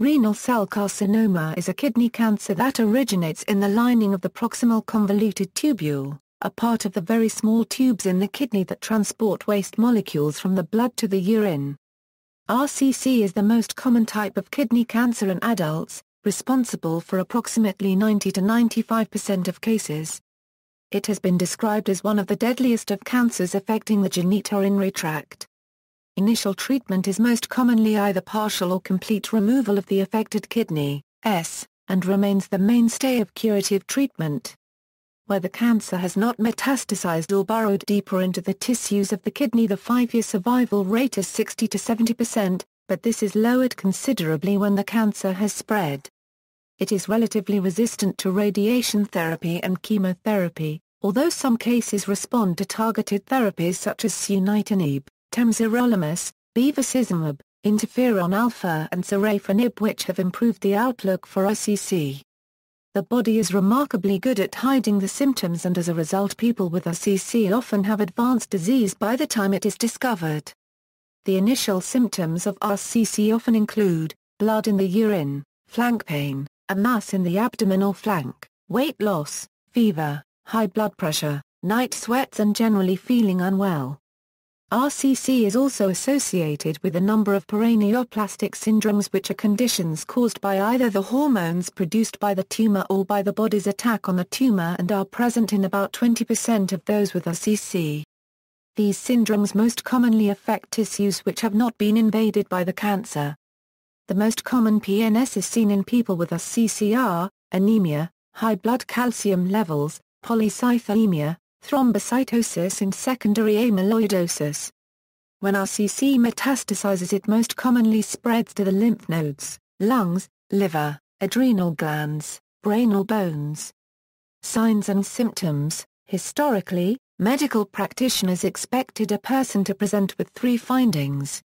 Renal cell carcinoma is a kidney cancer that originates in the lining of the proximal convoluted tubule, a part of the very small tubes in the kidney that transport waste molecules from the blood to the urine. RCC is the most common type of kidney cancer in adults, responsible for approximately 90 to 95% of cases. It has been described as one of the deadliest of cancers affecting the genitourinary tract. Initial treatment is most commonly either partial or complete removal of the affected kidney, S, and remains the mainstay of curative treatment. Where the cancer has not metastasized or burrowed deeper into the tissues of the kidney the five-year survival rate is 60 to 70%, but this is lowered considerably when the cancer has spread. It is relatively resistant to radiation therapy and chemotherapy, although some cases respond to targeted therapies such as sunitinib temsirolimus, bevacizumab, interferon alpha and serafinib which have improved the outlook for ICC. The body is remarkably good at hiding the symptoms and as a result people with ICC often have advanced disease by the time it is discovered. The initial symptoms of RCC often include, blood in the urine, flank pain, a mass in the abdominal flank, weight loss, fever, high blood pressure, night sweats and generally feeling unwell. RCC is also associated with a number of paraneoplastic syndromes which are conditions caused by either the hormones produced by the tumor or by the body's attack on the tumor and are present in about 20% of those with RCC. These syndromes most commonly affect tissues which have not been invaded by the cancer. The most common PNS is seen in people with CCR, anemia, high blood calcium levels, polycythemia, thrombocytosis and secondary amyloidosis. When RCC metastasizes it most commonly spreads to the lymph nodes, lungs, liver, adrenal glands, brain or bones. Signs and symptoms Historically, medical practitioners expected a person to present with three findings.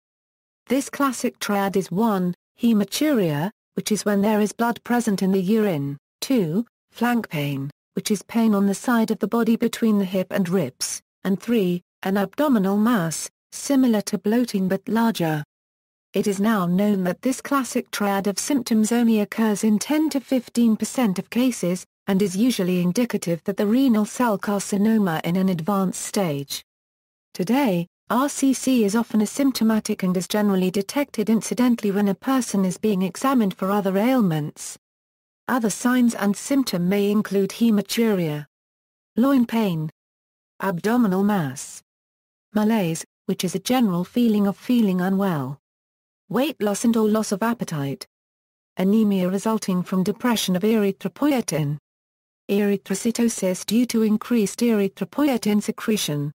This classic triad is 1. Hematuria, which is when there is blood present in the urine, 2. Flank pain, which is pain on the side of the body between the hip and ribs, and 3, an abdominal mass, similar to bloating but larger. It is now known that this classic triad of symptoms only occurs in 10 to 15% of cases, and is usually indicative that the renal cell carcinoma in an advanced stage. Today, RCC is often asymptomatic and is generally detected incidentally when a person is being examined for other ailments, other signs and symptom may include hematuria, loin pain, abdominal mass, malaise, which is a general feeling of feeling unwell, weight loss and or loss of appetite, anemia resulting from depression of erythropoietin, erythrocytosis due to increased erythropoietin secretion,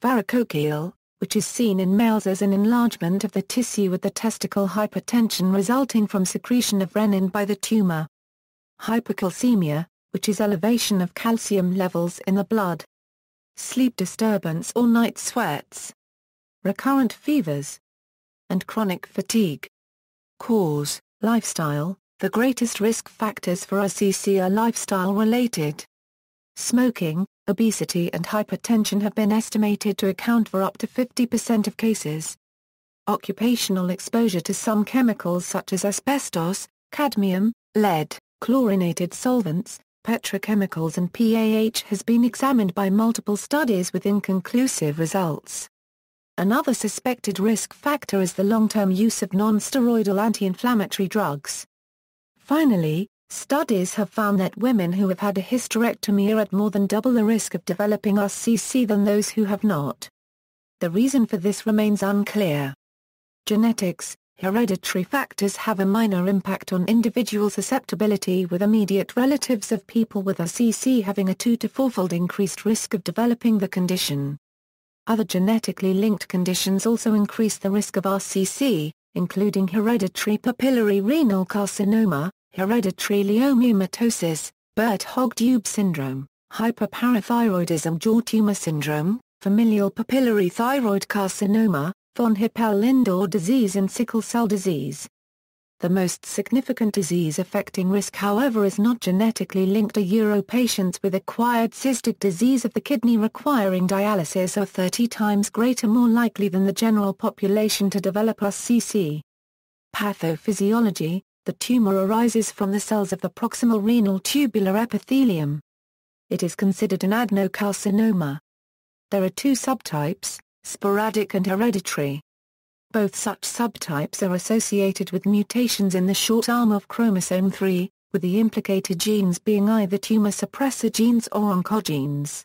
varicocele, which is seen in males as an enlargement of the tissue with the testicle hypertension resulting from secretion of renin by the tumor hypercalcemia, which is elevation of calcium levels in the blood, sleep disturbance or night sweats, recurrent fevers, and chronic fatigue. Cause, lifestyle, the greatest risk factors for RCC are lifestyle related. Smoking, obesity and hypertension have been estimated to account for up to 50% of cases. Occupational exposure to some chemicals such as asbestos, cadmium, lead, chlorinated solvents, petrochemicals and PAH has been examined by multiple studies with inconclusive results. Another suspected risk factor is the long-term use of non-steroidal anti-inflammatory drugs. Finally, studies have found that women who have had a hysterectomy are at more than double the risk of developing RCC than those who have not. The reason for this remains unclear. Genetics, Hereditary factors have a minor impact on individual susceptibility with immediate relatives of people with RCC having a two to fourfold increased risk of developing the condition. Other genetically linked conditions also increase the risk of RCC, including hereditary papillary renal carcinoma, hereditary leiomyomatosis, Burt-Hogg-Dube syndrome, hyperparathyroidism jaw tumor syndrome, familial papillary thyroid carcinoma, von Hippel-Lindau disease and sickle cell disease. The most significant disease affecting risk however is not genetically linked Euro patients with acquired cystic disease of the kidney requiring dialysis are 30 times greater more likely than the general population to develop RCC. Pathophysiology, the tumor arises from the cells of the proximal renal tubular epithelium. It is considered an adenocarcinoma. There are two subtypes, sporadic and hereditary. Both such subtypes are associated with mutations in the short arm of chromosome 3, with the implicated genes being either tumor suppressor genes or oncogenes.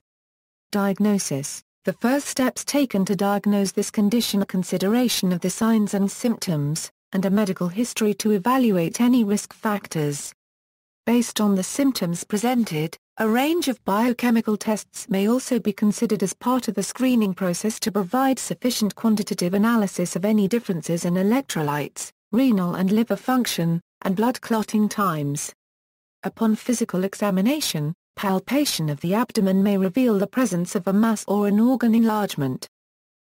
Diagnosis The first steps taken to diagnose this condition are consideration of the signs and symptoms, and a medical history to evaluate any risk factors. Based on the symptoms presented, a range of biochemical tests may also be considered as part of the screening process to provide sufficient quantitative analysis of any differences in electrolytes, renal and liver function, and blood clotting times. Upon physical examination, palpation of the abdomen may reveal the presence of a mass or an organ enlargement.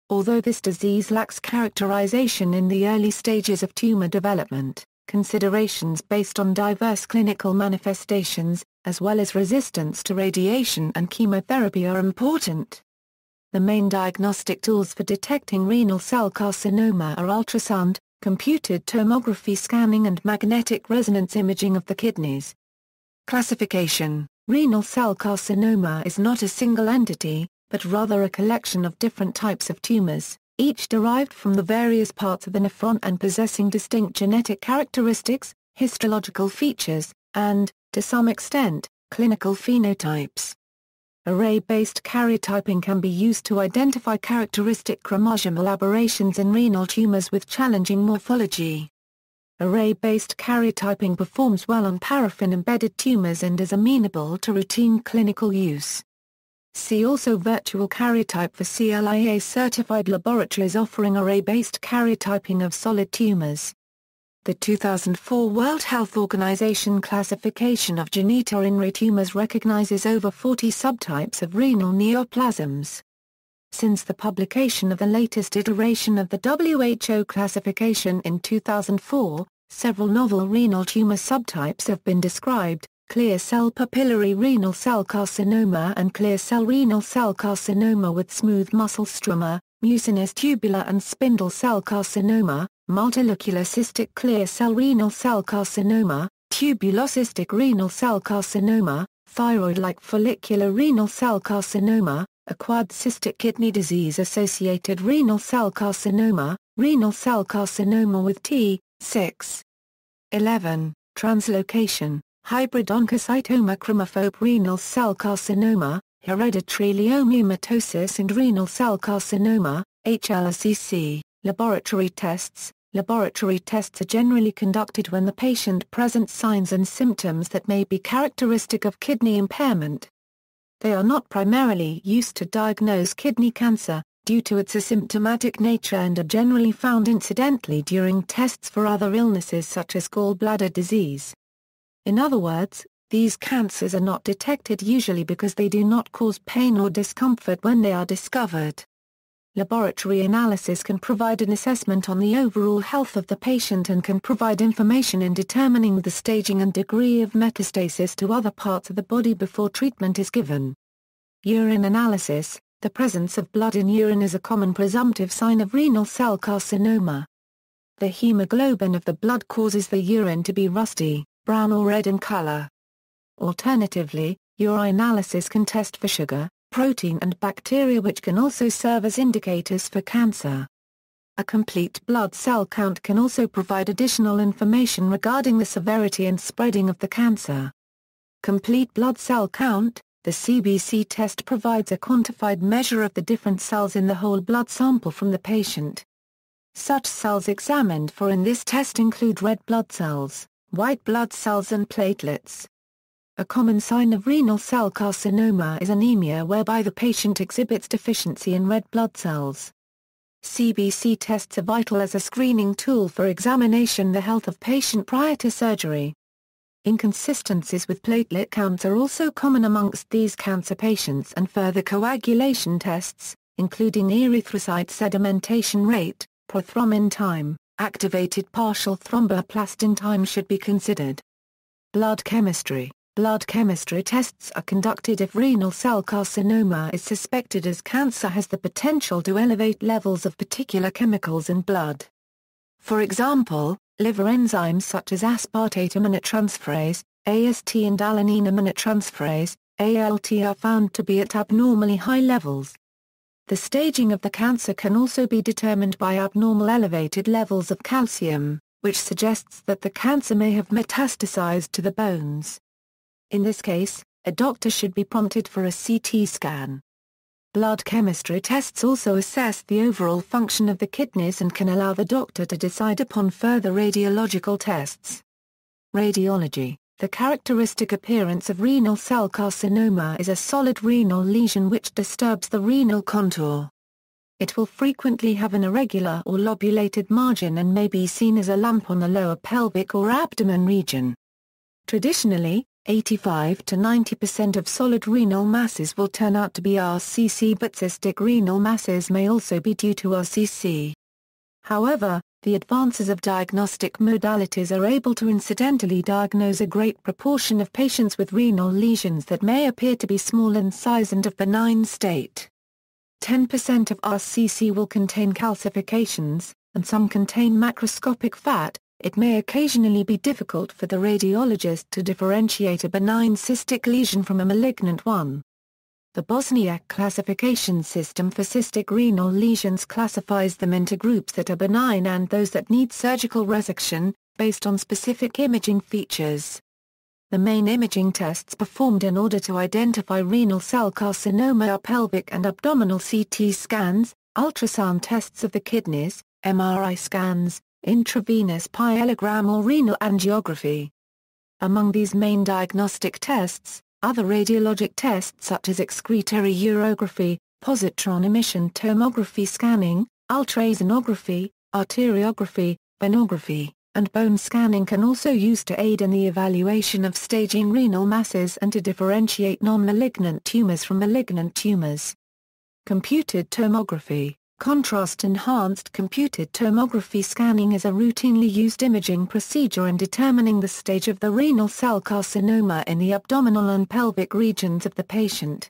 Although this disease lacks characterization in the early stages of tumor development, considerations based on diverse clinical manifestations, as well as resistance to radiation and chemotherapy are important. The main diagnostic tools for detecting renal cell carcinoma are ultrasound, computed tomography scanning and magnetic resonance imaging of the kidneys. Classification Renal cell carcinoma is not a single entity, but rather a collection of different types of tumors, each derived from the various parts of the nephron and possessing distinct genetic characteristics, histological features, and, to some extent, clinical phenotypes. Array-based karyotyping can be used to identify characteristic chromosomal aberrations in renal tumors with challenging morphology. Array-based karyotyping performs well on paraffin-embedded tumors and is amenable to routine clinical use. See also Virtual karyotype for CLIA-certified laboratories offering array-based karyotyping of solid tumors. The 2004 World Health Organization classification of genitourinary tumors recognizes over 40 subtypes of renal neoplasms. Since the publication of the latest iteration of the WHO classification in 2004, several novel renal tumor subtypes have been described, clear cell papillary renal cell carcinoma and clear cell renal cell carcinoma with smooth muscle stroma, mucinous tubular and spindle cell carcinoma, multilocular cystic clear cell renal cell carcinoma, tubulocystic renal cell carcinoma, thyroid-like follicular renal cell carcinoma, acquired cystic kidney disease-associated renal cell carcinoma, renal cell carcinoma with T, 6. 11. Translocation, hybrid oncocytoma chromophobe renal cell carcinoma, hereditary leiomyomatosis and renal cell carcinoma, HLCC. Laboratory tests Laboratory tests are generally conducted when the patient presents signs and symptoms that may be characteristic of kidney impairment. They are not primarily used to diagnose kidney cancer, due to its asymptomatic nature and are generally found incidentally during tests for other illnesses such as gallbladder disease. In other words, these cancers are not detected usually because they do not cause pain or discomfort when they are discovered. Laboratory analysis can provide an assessment on the overall health of the patient and can provide information in determining the staging and degree of metastasis to other parts of the body before treatment is given. Urine analysis The presence of blood in urine is a common presumptive sign of renal cell carcinoma. The hemoglobin of the blood causes the urine to be rusty, brown or red in color. Alternatively, urinalysis can test for sugar, protein and bacteria which can also serve as indicators for cancer. A complete blood cell count can also provide additional information regarding the severity and spreading of the cancer. Complete blood cell count, the CBC test provides a quantified measure of the different cells in the whole blood sample from the patient. Such cells examined for in this test include red blood cells, white blood cells and platelets. A common sign of renal cell carcinoma is anemia whereby the patient exhibits deficiency in red blood cells. CBC tests are vital as a screening tool for examination the health of patient prior to surgery. Inconsistencies with platelet counts are also common amongst these cancer patients and further coagulation tests, including erythrocyte sedimentation rate, prothrombin time, activated partial thromboplastin time should be considered. Blood chemistry Blood chemistry tests are conducted if renal cell carcinoma is suspected as cancer has the potential to elevate levels of particular chemicals in blood. For example, liver enzymes such as aspartate aminotransferase, AST and alanine aminotransferase, ALT are found to be at abnormally high levels. The staging of the cancer can also be determined by abnormal elevated levels of calcium, which suggests that the cancer may have metastasized to the bones. In this case, a doctor should be prompted for a CT scan. Blood chemistry tests also assess the overall function of the kidneys and can allow the doctor to decide upon further radiological tests. Radiology The characteristic appearance of renal cell carcinoma is a solid renal lesion which disturbs the renal contour. It will frequently have an irregular or lobulated margin and may be seen as a lump on the lower pelvic or abdomen region. Traditionally, 85 to 90% of solid renal masses will turn out to be RCC but cystic renal masses may also be due to RCC. However, the advances of diagnostic modalities are able to incidentally diagnose a great proportion of patients with renal lesions that may appear to be small in size and of benign state. 10% of RCC will contain calcifications, and some contain macroscopic fat, it may occasionally be difficult for the radiologist to differentiate a benign cystic lesion from a malignant one. The Bosniak classification system for cystic renal lesions classifies them into groups that are benign and those that need surgical resection, based on specific imaging features. The main imaging tests performed in order to identify renal cell carcinoma are pelvic and abdominal CT scans, ultrasound tests of the kidneys, MRI scans, intravenous pyelogram or renal angiography. Among these main diagnostic tests, other radiologic tests such as excretory urography, positron emission tomography scanning, ultrasonography, arteriography, venography, and bone scanning can also used to aid in the evaluation of staging renal masses and to differentiate non-malignant tumors from malignant tumors. Computed tomography Contrast-enhanced computed tomography scanning is a routinely used imaging procedure in determining the stage of the renal cell carcinoma in the abdominal and pelvic regions of the patient.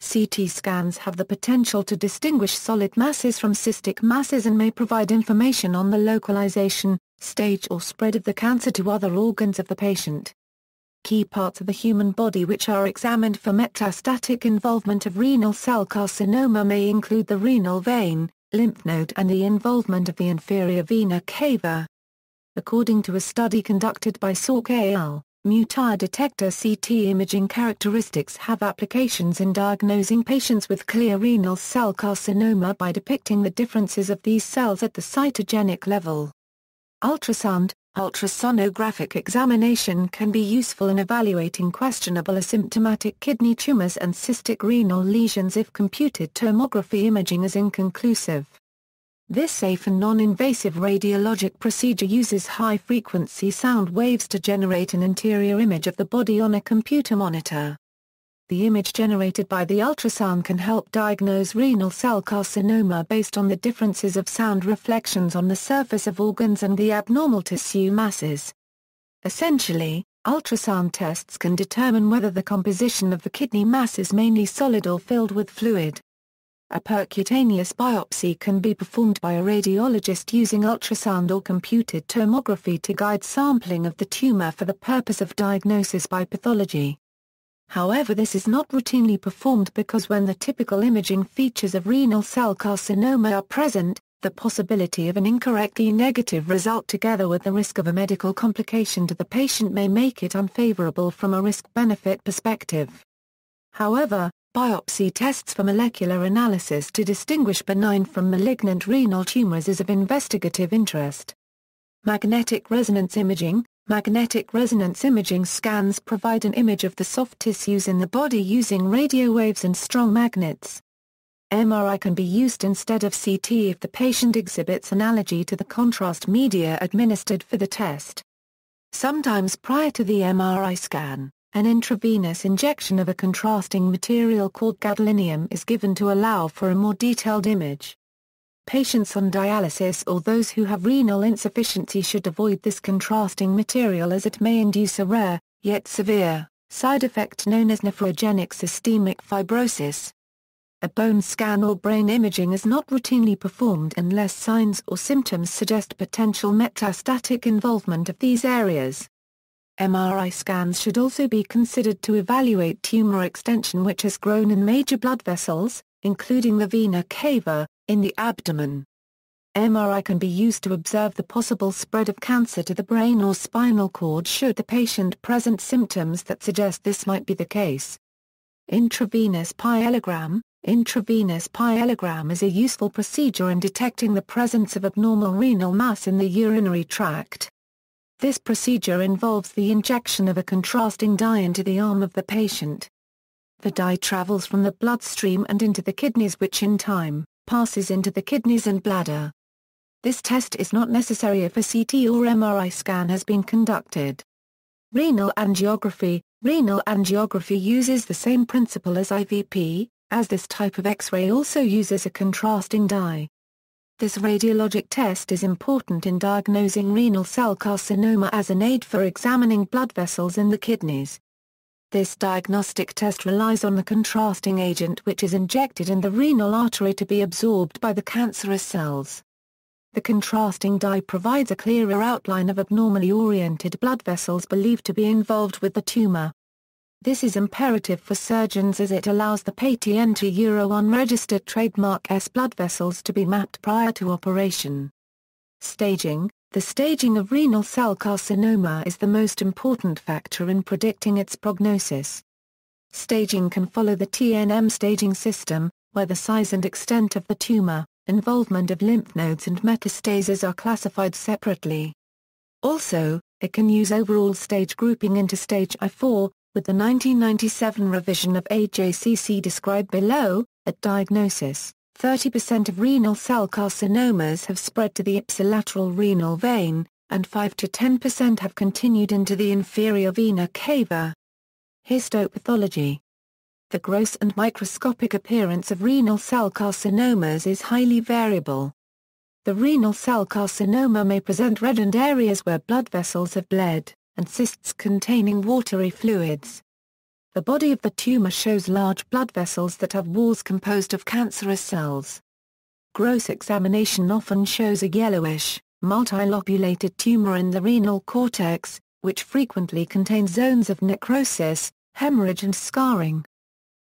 CT scans have the potential to distinguish solid masses from cystic masses and may provide information on the localization, stage or spread of the cancer to other organs of the patient key parts of the human body which are examined for metastatic involvement of renal cell carcinoma may include the renal vein, lymph node and the involvement of the inferior vena cava. According to a study conducted by Salk al., mutar detector CT imaging characteristics have applications in diagnosing patients with clear renal cell carcinoma by depicting the differences of these cells at the cytogenic level. Ultrasound, Ultrasonographic examination can be useful in evaluating questionable asymptomatic kidney tumors and cystic renal lesions if computed tomography imaging is inconclusive. This safe and non-invasive radiologic procedure uses high-frequency sound waves to generate an interior image of the body on a computer monitor the image generated by the ultrasound can help diagnose renal cell carcinoma based on the differences of sound reflections on the surface of organs and the abnormal tissue masses. Essentially, ultrasound tests can determine whether the composition of the kidney mass is mainly solid or filled with fluid. A percutaneous biopsy can be performed by a radiologist using ultrasound or computed tomography to guide sampling of the tumor for the purpose of diagnosis by pathology. However this is not routinely performed because when the typical imaging features of renal cell carcinoma are present, the possibility of an incorrectly negative result together with the risk of a medical complication to the patient may make it unfavorable from a risk-benefit perspective. However, biopsy tests for molecular analysis to distinguish benign from malignant renal tumors is of investigative interest. Magnetic resonance imaging, Magnetic resonance imaging scans provide an image of the soft tissues in the body using radio waves and strong magnets. MRI can be used instead of CT if the patient exhibits an allergy to the contrast media administered for the test. Sometimes prior to the MRI scan, an intravenous injection of a contrasting material called gadolinium is given to allow for a more detailed image. Patients on dialysis or those who have renal insufficiency should avoid this contrasting material as it may induce a rare, yet severe, side effect known as nephrogenic systemic fibrosis. A bone scan or brain imaging is not routinely performed unless signs or symptoms suggest potential metastatic involvement of these areas. MRI scans should also be considered to evaluate tumor extension which has grown in major blood vessels, including the vena cava, in the abdomen. MRI can be used to observe the possible spread of cancer to the brain or spinal cord should the patient present symptoms that suggest this might be the case. Intravenous pyelogram Intravenous pyelogram is a useful procedure in detecting the presence of abnormal renal mass in the urinary tract. This procedure involves the injection of a contrasting dye into the arm of the patient. The dye travels from the bloodstream and into the kidneys which in time, passes into the kidneys and bladder. This test is not necessary if a CT or MRI scan has been conducted. Renal angiography Renal angiography uses the same principle as IVP, as this type of X-ray also uses a contrasting dye. This radiologic test is important in diagnosing renal cell carcinoma as an aid for examining blood vessels in the kidneys, this diagnostic test relies on the contrasting agent which is injected in the renal artery to be absorbed by the cancerous cells. The contrasting dye provides a clearer outline of abnormally oriented blood vessels believed to be involved with the tumor. This is imperative for surgeons as it allows the patient to Euro 1 registered trademark S blood vessels to be mapped prior to operation. Staging, the staging of renal cell carcinoma is the most important factor in predicting its prognosis. Staging can follow the TNM staging system, where the size and extent of the tumor, involvement of lymph nodes and metastases are classified separately. Also, it can use overall stage grouping into stage I4, with the 1997 revision of AJCC described below, at diagnosis. 30% of renal cell carcinomas have spread to the ipsilateral renal vein, and 5 to 10% have continued into the inferior vena cava. Histopathology The gross and microscopic appearance of renal cell carcinomas is highly variable. The renal cell carcinoma may present reddened areas where blood vessels have bled, and cysts containing watery fluids. The body of the tumor shows large blood vessels that have walls composed of cancerous cells. Gross examination often shows a yellowish, multilobulated tumor in the renal cortex, which frequently contains zones of necrosis, hemorrhage and scarring.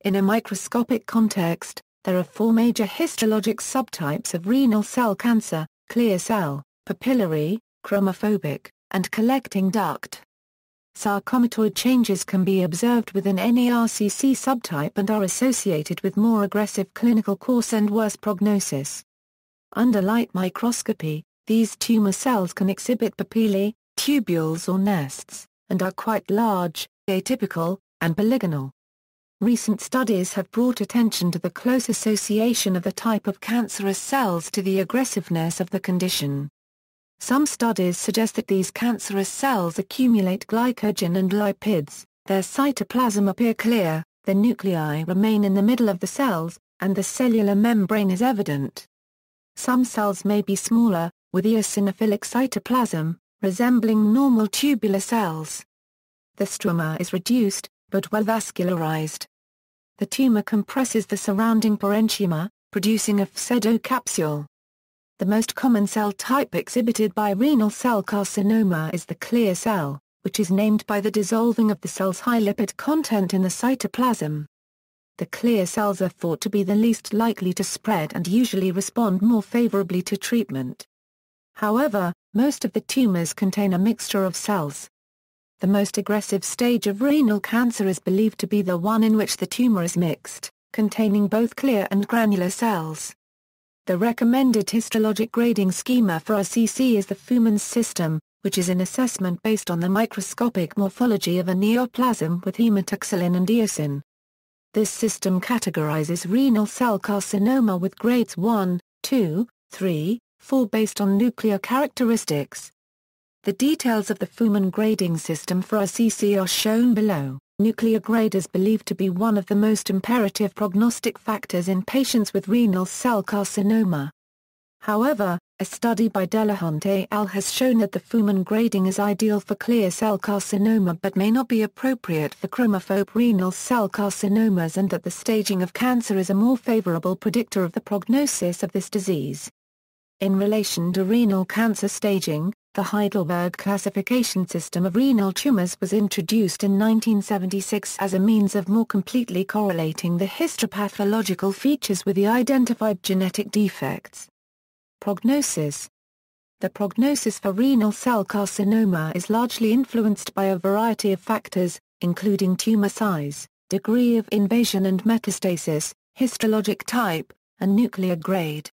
In a microscopic context, there are four major histologic subtypes of renal cell cancer, clear cell, papillary, chromophobic, and collecting duct. Sarcomatoid changes can be observed within any RCC subtype and are associated with more aggressive clinical course and worse prognosis. Under light microscopy, these tumor cells can exhibit papillae, tubules or nests, and are quite large, atypical, and polygonal. Recent studies have brought attention to the close association of the type of cancerous cells to the aggressiveness of the condition. Some studies suggest that these cancerous cells accumulate glycogen and lipids, their cytoplasm appear clear, the nuclei remain in the middle of the cells, and the cellular membrane is evident. Some cells may be smaller, with eosinophilic cytoplasm, resembling normal tubular cells. The stroma is reduced, but well vascularized. The tumor compresses the surrounding parenchyma, producing a pseudocapsule. The most common cell type exhibited by renal cell carcinoma is the clear cell, which is named by the dissolving of the cell's high lipid content in the cytoplasm. The clear cells are thought to be the least likely to spread and usually respond more favorably to treatment. However, most of the tumors contain a mixture of cells. The most aggressive stage of renal cancer is believed to be the one in which the tumor is mixed, containing both clear and granular cells. The recommended histologic grading schema for RCC is the Fuhrmann system, which is an assessment based on the microscopic morphology of a neoplasm with hematoxylin and eosin. This system categorizes renal cell carcinoma with grades 1, 2, 3, 4 based on nuclear characteristics. The details of the Fuhrmann grading system for RCC are shown below. Nuclear grade is believed to be one of the most imperative prognostic factors in patients with renal cell carcinoma. However, a study by et al has shown that the Fuman grading is ideal for clear cell carcinoma but may not be appropriate for chromophobe renal cell carcinomas and that the staging of cancer is a more favorable predictor of the prognosis of this disease. In relation to renal cancer staging, the Heidelberg classification system of renal tumors was introduced in 1976 as a means of more completely correlating the histopathological features with the identified genetic defects. Prognosis The prognosis for renal cell carcinoma is largely influenced by a variety of factors, including tumor size, degree of invasion and metastasis, histologic type, and nuclear grade.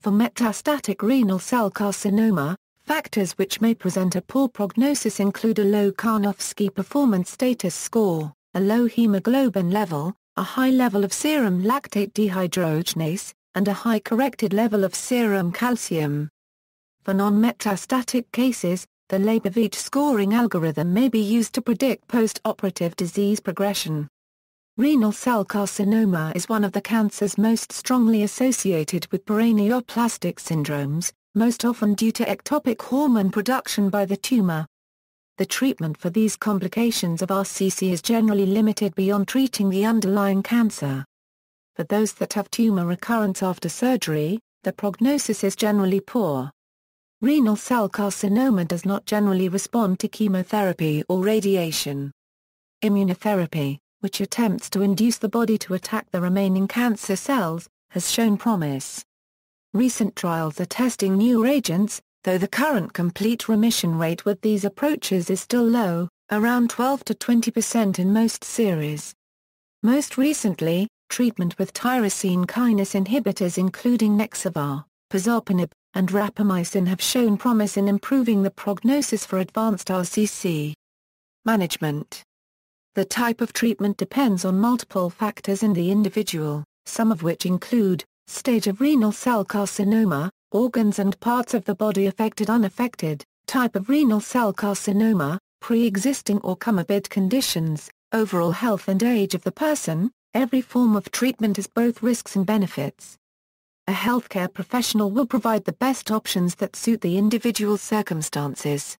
For metastatic renal cell carcinoma, Factors which may present a poor prognosis include a low Karnofsky performance status score, a low hemoglobin level, a high level of serum lactate dehydrogenase, and a high corrected level of serum calcium. For non-metastatic cases, the Leibovitch scoring algorithm may be used to predict post-operative disease progression. Renal cell carcinoma is one of the cancers most strongly associated with paraneoplastic syndromes, most often due to ectopic hormone production by the tumor. The treatment for these complications of RCC is generally limited beyond treating the underlying cancer. For those that have tumor recurrence after surgery, the prognosis is generally poor. Renal cell carcinoma does not generally respond to chemotherapy or radiation. Immunotherapy, which attempts to induce the body to attack the remaining cancer cells, has shown promise. Recent trials are testing new agents, though the current complete remission rate with these approaches is still low, around 12 to 20 percent in most series. Most recently, treatment with tyrosine kinase inhibitors including Nexavar, pazopanib, and rapamycin have shown promise in improving the prognosis for advanced RCC. Management The type of treatment depends on multiple factors in the individual, some of which include stage of renal cell carcinoma, organs and parts of the body affected unaffected, type of renal cell carcinoma, pre-existing or comorbid conditions, overall health and age of the person, every form of treatment has both risks and benefits. A healthcare professional will provide the best options that suit the individual circumstances.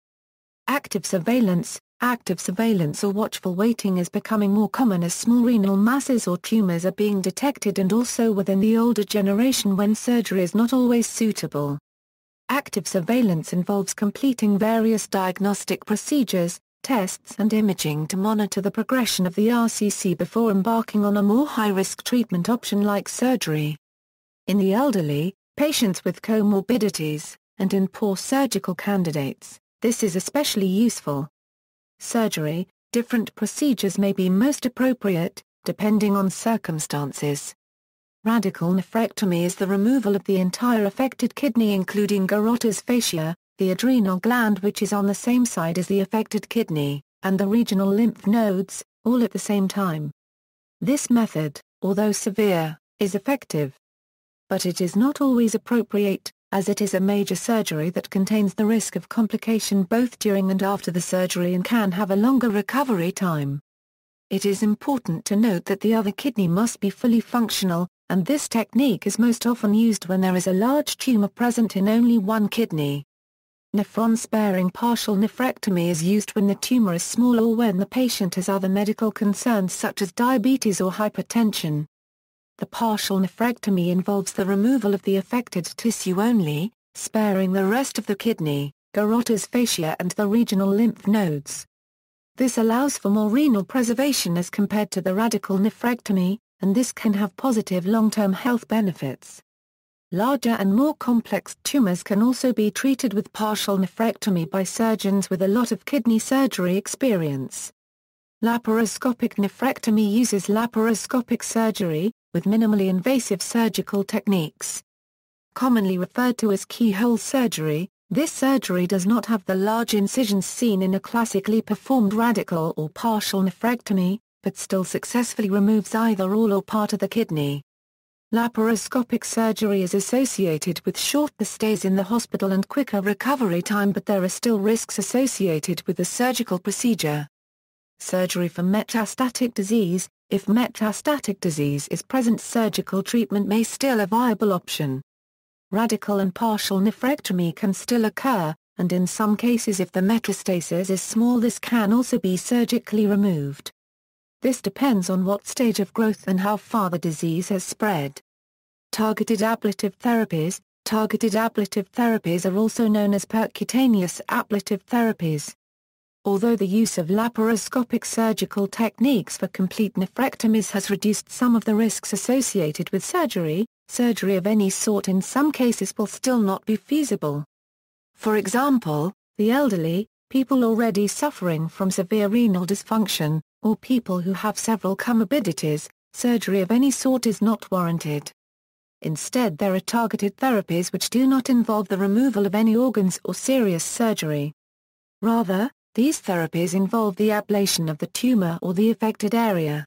Active surveillance, Active surveillance or watchful waiting is becoming more common as small renal masses or tumors are being detected and also within the older generation when surgery is not always suitable. Active surveillance involves completing various diagnostic procedures, tests and imaging to monitor the progression of the RCC before embarking on a more high-risk treatment option like surgery. In the elderly, patients with comorbidities, and in poor surgical candidates, this is especially useful surgery, different procedures may be most appropriate, depending on circumstances. Radical nephrectomy is the removal of the entire affected kidney including garotas fascia, the adrenal gland which is on the same side as the affected kidney, and the regional lymph nodes, all at the same time. This method, although severe, is effective. But it is not always appropriate, as it is a major surgery that contains the risk of complication both during and after the surgery and can have a longer recovery time. It is important to note that the other kidney must be fully functional, and this technique is most often used when there is a large tumor present in only one kidney. Nephron-sparing partial nephrectomy is used when the tumor is small or when the patient has other medical concerns such as diabetes or hypertension. The partial nephrectomy involves the removal of the affected tissue only, sparing the rest of the kidney, garrota's fascia and the regional lymph nodes. This allows for more renal preservation as compared to the radical nephrectomy, and this can have positive long-term health benefits. Larger and more complex tumors can also be treated with partial nephrectomy by surgeons with a lot of kidney surgery experience. Laparoscopic nephrectomy uses laparoscopic surgery, with minimally invasive surgical techniques. Commonly referred to as keyhole surgery, this surgery does not have the large incisions seen in a classically performed radical or partial nephrectomy, but still successfully removes either all or part of the kidney. Laparoscopic surgery is associated with shorter stays in the hospital and quicker recovery time but there are still risks associated with the surgical procedure. Surgery for metastatic disease, if metastatic disease is present surgical treatment may still a viable option. Radical and partial nephrectomy can still occur, and in some cases if the metastasis is small this can also be surgically removed. This depends on what stage of growth and how far the disease has spread. Targeted ablative therapies Targeted ablative therapies are also known as percutaneous ablative therapies. Although the use of laparoscopic surgical techniques for complete nephrectomies has reduced some of the risks associated with surgery, surgery of any sort in some cases will still not be feasible. For example, the elderly, people already suffering from severe renal dysfunction, or people who have several comorbidities, surgery of any sort is not warranted. Instead there are targeted therapies which do not involve the removal of any organs or serious surgery. Rather, these therapies involve the ablation of the tumor or the affected area.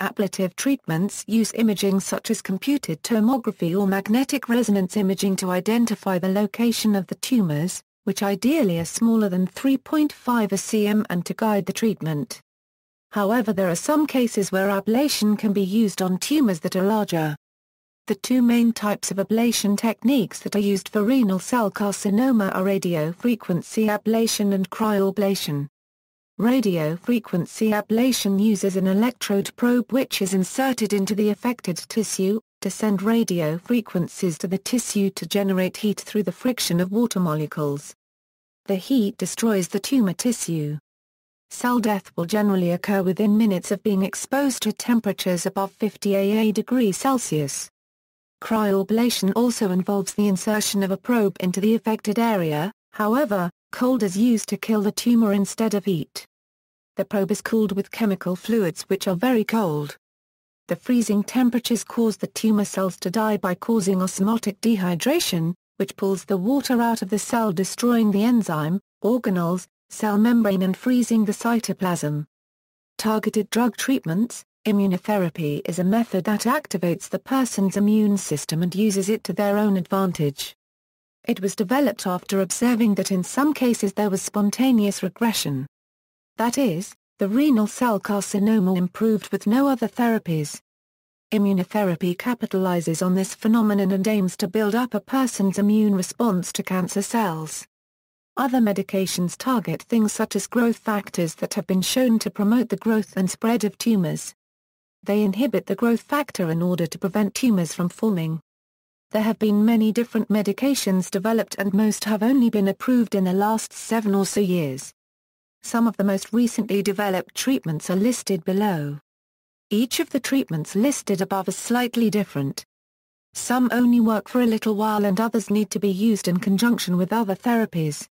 Ablative treatments use imaging such as computed tomography or magnetic resonance imaging to identify the location of the tumors, which ideally are smaller than 3.5 cm and to guide the treatment. However there are some cases where ablation can be used on tumors that are larger. The two main types of ablation techniques that are used for renal cell carcinoma are radiofrequency ablation and cryoablation. Radiofrequency ablation uses an electrode probe which is inserted into the affected tissue, to send radio frequencies to the tissue to generate heat through the friction of water molecules. The heat destroys the tumor tissue. Cell death will generally occur within minutes of being exposed to temperatures above 50 AA degrees Celsius. Cryoablation also involves the insertion of a probe into the affected area, however, cold is used to kill the tumor instead of heat. The probe is cooled with chemical fluids which are very cold. The freezing temperatures cause the tumor cells to die by causing osmotic dehydration, which pulls the water out of the cell destroying the enzyme, organelles, cell membrane and freezing the cytoplasm. Targeted drug treatments, Immunotherapy is a method that activates the person's immune system and uses it to their own advantage. It was developed after observing that in some cases there was spontaneous regression. That is, the renal cell carcinoma improved with no other therapies. Immunotherapy capitalizes on this phenomenon and aims to build up a person's immune response to cancer cells. Other medications target things such as growth factors that have been shown to promote the growth and spread of tumors they inhibit the growth factor in order to prevent tumors from forming. There have been many different medications developed and most have only been approved in the last seven or so years. Some of the most recently developed treatments are listed below. Each of the treatments listed above is slightly different. Some only work for a little while and others need to be used in conjunction with other therapies.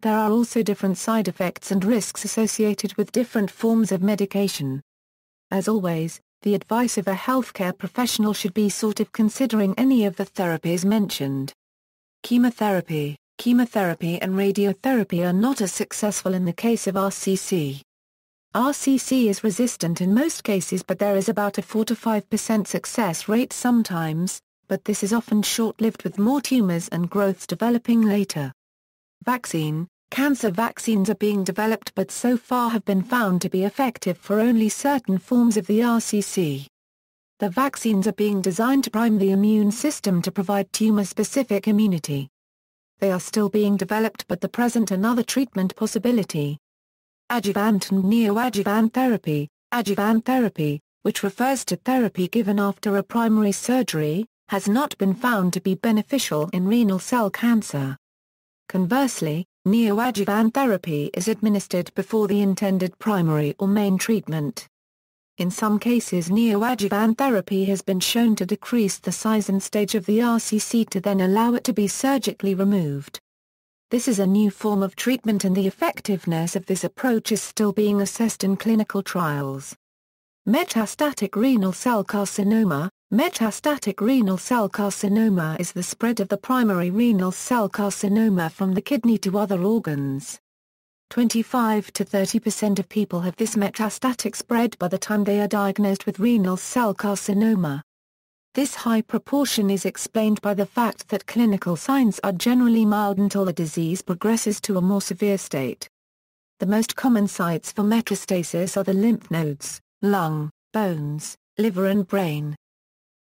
There are also different side effects and risks associated with different forms of medication. As always, the advice of a healthcare professional should be sought if considering any of the therapies mentioned. Chemotherapy, chemotherapy and radiotherapy are not as successful in the case of RCC. RCC is resistant in most cases but there is about a 4 to 5% success rate sometimes, but this is often short-lived with more tumors and growths developing later. Vaccine Cancer vaccines are being developed but so far have been found to be effective for only certain forms of the RCC. The vaccines are being designed to prime the immune system to provide tumor-specific immunity. They are still being developed but the present another treatment possibility. Adjuvant and neoadjuvant therapy, adjuvant therapy, which refers to therapy given after a primary surgery, has not been found to be beneficial in renal cell cancer. Conversely, Neoadjuvant therapy is administered before the intended primary or main treatment. In some cases neoadjuvant therapy has been shown to decrease the size and stage of the RCC to then allow it to be surgically removed. This is a new form of treatment and the effectiveness of this approach is still being assessed in clinical trials. Metastatic renal cell carcinoma, Metastatic renal cell carcinoma is the spread of the primary renal cell carcinoma from the kidney to other organs. 25 to 30% of people have this metastatic spread by the time they are diagnosed with renal cell carcinoma. This high proportion is explained by the fact that clinical signs are generally mild until the disease progresses to a more severe state. The most common sites for metastasis are the lymph nodes, lung, bones, liver and brain.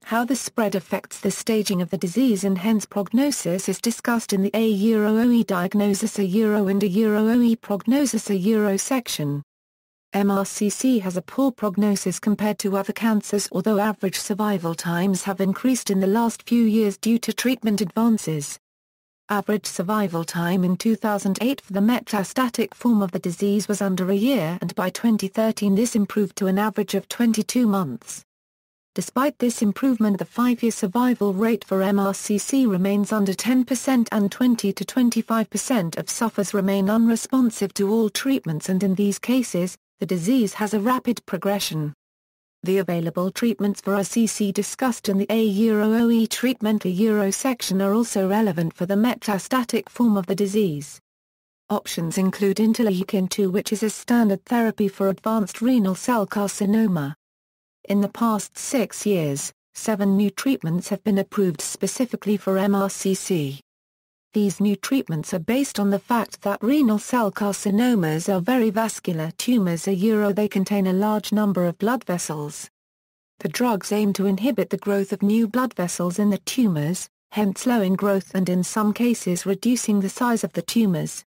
How the spread affects the staging of the disease and hence prognosis is discussed in the A Euro OE diagnosis A Euro and A Euro OE prognosis A Euro section. MRCC has a poor prognosis compared to other cancers although average survival times have increased in the last few years due to treatment advances. Average survival time in 2008 for the metastatic form of the disease was under a year and by 2013 this improved to an average of 22 months. Despite this improvement the five-year survival rate for MRCC remains under 10% and 20 to 25% of sufferers remain unresponsive to all treatments and in these cases, the disease has a rapid progression. The available treatments for RCC discussed in the A-OE treatment Euro section are also relevant for the metastatic form of the disease. Options include interleukin-2 which is a standard therapy for advanced renal cell carcinoma. In the past six years, seven new treatments have been approved specifically for MRCC. These new treatments are based on the fact that renal cell carcinomas are very vascular tumors a euro they contain a large number of blood vessels. The drugs aim to inhibit the growth of new blood vessels in the tumors, hence slowing growth and in some cases reducing the size of the tumors.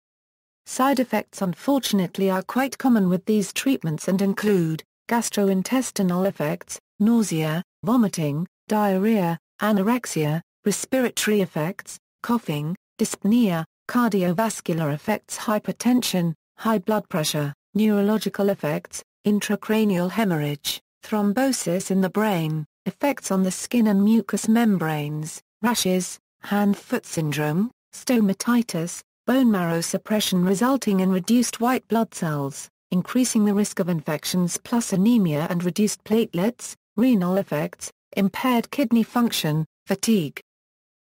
Side effects unfortunately are quite common with these treatments and include, gastrointestinal effects, nausea, vomiting, diarrhea, anorexia, respiratory effects, coughing, dyspnea, cardiovascular effects hypertension, high blood pressure, neurological effects, intracranial hemorrhage, thrombosis in the brain, effects on the skin and mucous membranes, rashes, hand-foot syndrome, stomatitis, bone marrow suppression resulting in reduced white blood cells, increasing the risk of infections plus anemia and reduced platelets, renal effects, impaired kidney function, fatigue.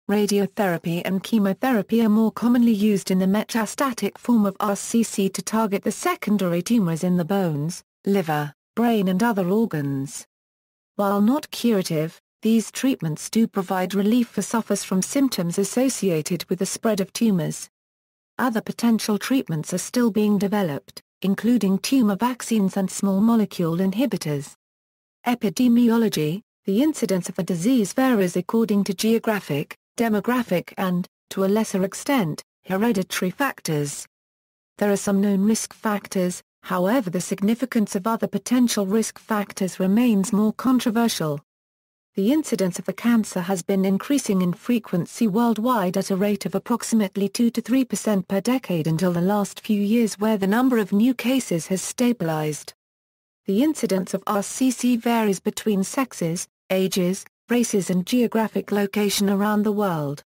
Radiotherapy and chemotherapy are more commonly used in the metastatic form of RCC to target the secondary tumors in the bones, liver, brain and other organs. While not curative, these treatments do provide relief for sufferers from symptoms associated with the spread of tumors. Other potential treatments are still being developed including tumor vaccines and small molecule inhibitors. Epidemiology The incidence of a disease varies according to geographic, demographic and, to a lesser extent, hereditary factors. There are some known risk factors, however the significance of other potential risk factors remains more controversial. The incidence of the cancer has been increasing in frequency worldwide at a rate of approximately 2 to 3 percent per decade until the last few years where the number of new cases has stabilized. The incidence of RCC varies between sexes, ages, races and geographic location around the world.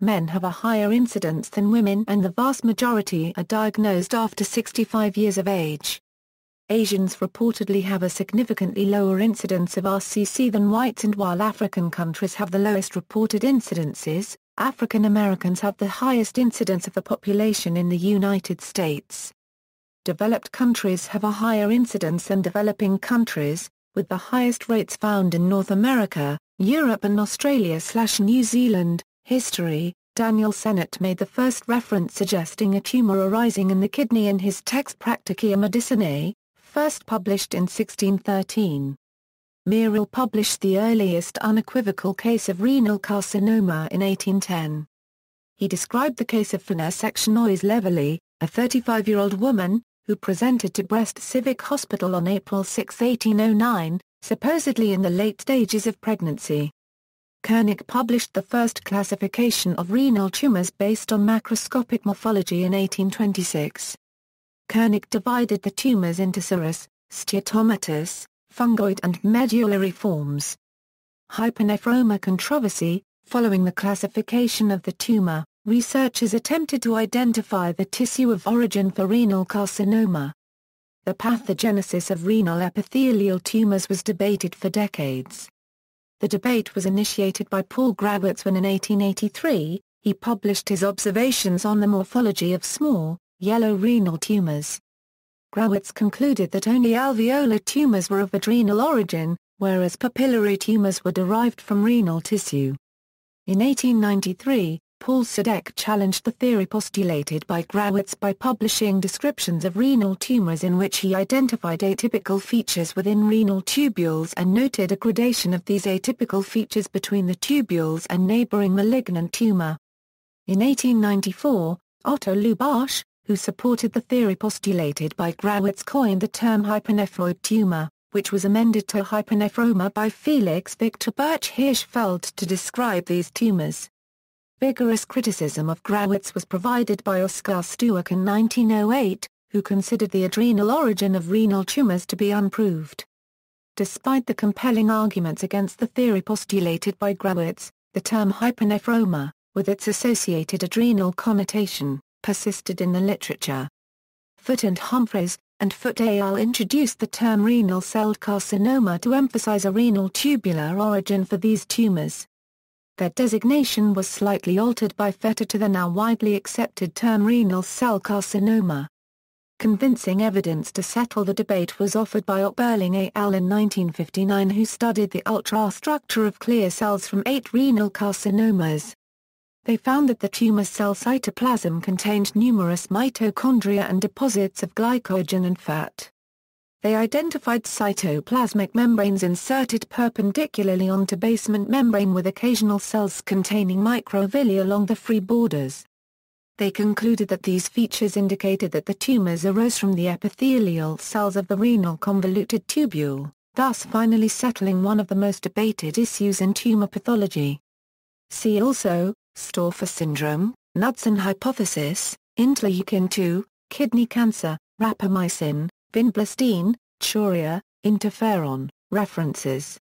Men have a higher incidence than women and the vast majority are diagnosed after 65 years of age. Asians reportedly have a significantly lower incidence of RCC than whites and while African countries have the lowest reported incidences, African Americans have the highest incidence of the population in the United States. Developed countries have a higher incidence than developing countries, with the highest rates found in North America, Europe and Australia-New Zealand. History Daniel Sennett made the first reference suggesting a tumor arising in the kidney in his text Practicia Medicinae, first published in 1613. Muriel published the earliest unequivocal case of renal carcinoma in 1810. He described the case of Finesse Sectionoise Leverly, a 35-year-old woman, who presented to Brest Civic Hospital on April 6, 1809, supposedly in the late stages of pregnancy. Koenig published the first classification of renal tumors based on macroscopic morphology in 1826. Koenig divided the tumors into serous, steatomatous, fungoid and medullary forms. Hypernephroma controversy Following the classification of the tumor, researchers attempted to identify the tissue of origin for renal carcinoma. The pathogenesis of renal epithelial tumors was debated for decades. The debate was initiated by Paul Grawitz when in 1883, he published his observations on the morphology of small, yellow renal tumors. Grawitz concluded that only alveolar tumors were of adrenal origin, whereas papillary tumors were derived from renal tissue. In 1893, Paul Sadek challenged the theory postulated by Grawitz by publishing descriptions of renal tumors in which he identified atypical features within renal tubules and noted a gradation of these atypical features between the tubules and neighboring malignant tumor. In 1894, Otto Lubasch, who supported the theory postulated by Grawitz coined the term hypernephroid tumor, which was amended to hypernephroma by Felix Victor Birch Hirschfeld to describe these tumors. Vigorous criticism of Grawitz was provided by Oscar Stuak in 1908, who considered the adrenal origin of renal tumors to be unproved. Despite the compelling arguments against the theory postulated by Grawitz, the term hypernephroma, with its associated adrenal connotation, persisted in the literature. Foote and Humphreys, and Foote al. introduced the term renal cell carcinoma to emphasize a renal tubular origin for these tumors. Their designation was slightly altered by Fetter to the now widely accepted term renal cell carcinoma. Convincing evidence to settle the debate was offered by Oberling al. in 1959 who studied the ultrastructure of clear cells from eight renal carcinomas they found that the tumor cell cytoplasm contained numerous mitochondria and deposits of glycogen and fat. They identified cytoplasmic membranes inserted perpendicularly onto basement membrane with occasional cells containing microvilli along the free borders. They concluded that these features indicated that the tumors arose from the epithelial cells of the renal convoluted tubule, thus finally settling one of the most debated issues in tumor pathology. See also, Storfer syndrome, Knudsen hypothesis, interleukin 2, kidney cancer, rapamycin, vinblastine, chorea, interferon. References